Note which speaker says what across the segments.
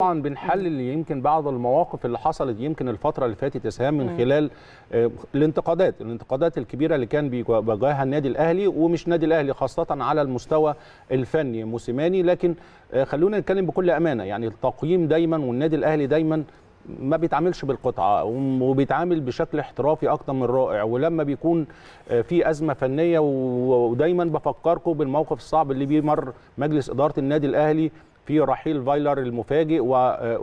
Speaker 1: طبعا بنحلل يمكن بعض المواقف اللي حصلت يمكن الفتره اللي فاتت اسهام من خلال آه، الانتقادات الانتقادات الكبيره اللي كان بيواجهها النادي الاهلي ومش نادي الاهلي خاصه على المستوى الفني موسيماني لكن آه، خلونا نتكلم بكل امانه يعني التقييم دايما والنادي الاهلي دايما ما بيتعاملش بالقطعه وبيتعامل بشكل احترافي اكتر من رائع ولما بيكون آه، في ازمه فنيه ودايما بفكركم بالموقف الصعب اللي بيمر مجلس اداره النادي الاهلي في رحيل فايلر المفاجئ و آه،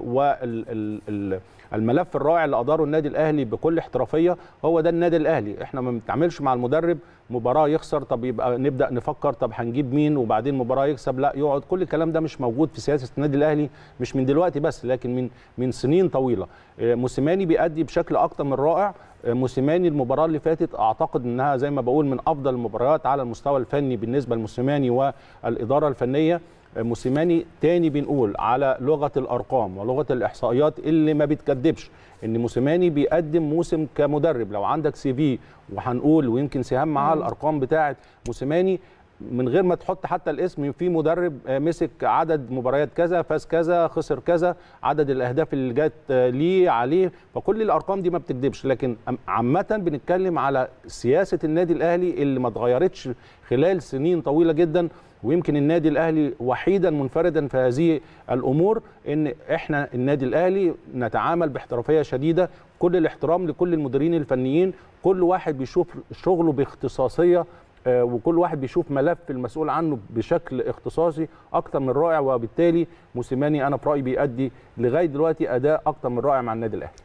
Speaker 1: والملف الرائع اللي اداره النادي الاهلي بكل احترافيه هو ده النادي الاهلي احنا ما بنتعاملش مع المدرب مباراه يخسر طب يبقى نبدا نفكر طب هنجيب مين وبعدين مباراه يكسب لا يقعد كل الكلام ده مش موجود في سياسه النادي الاهلي مش من دلوقتي بس لكن من من سنين طويله آه، موسيماني بيأدي بشكل اكتر من رائع آه، موسيماني المباراه اللي فاتت اعتقد انها زي ما بقول من افضل المباريات على المستوى الفني بالنسبه لموسيماني والاداره الفنيه موسيماني تاني بنقول على لغه الارقام ولغه الاحصائيات اللي ما بتكذبش ان موسيماني بيقدم موسم كمدرب لو عندك سي في وهنقول ويمكن سهام معاه الارقام بتاعه موسيماني من غير ما تحط حتى الاسم في مدرب آه، مسك عدد مباريات كذا فاز كذا خسر كذا عدد الاهداف اللي جت آه، ليه عليه فكل الارقام دي ما بتكدبش لكن عامه بنتكلم على سياسه النادي الاهلي اللي ما اتغيرتش خلال سنين طويله جدا ويمكن النادي الاهلي وحيدا منفردا في هذه الامور ان احنا النادي الاهلي نتعامل باحترافيه شديده كل الاحترام لكل المديرين الفنيين كل واحد بيشوف شغله باختصاصيه آه، وكل واحد بيشوف ملف المسؤول عنه بشكل اختصاصي اكتر من رائع وبالتالي موسيماني انا في رايي بيأدي لغايه دلوقتي اداء اكتر من رائع مع النادي الاهلي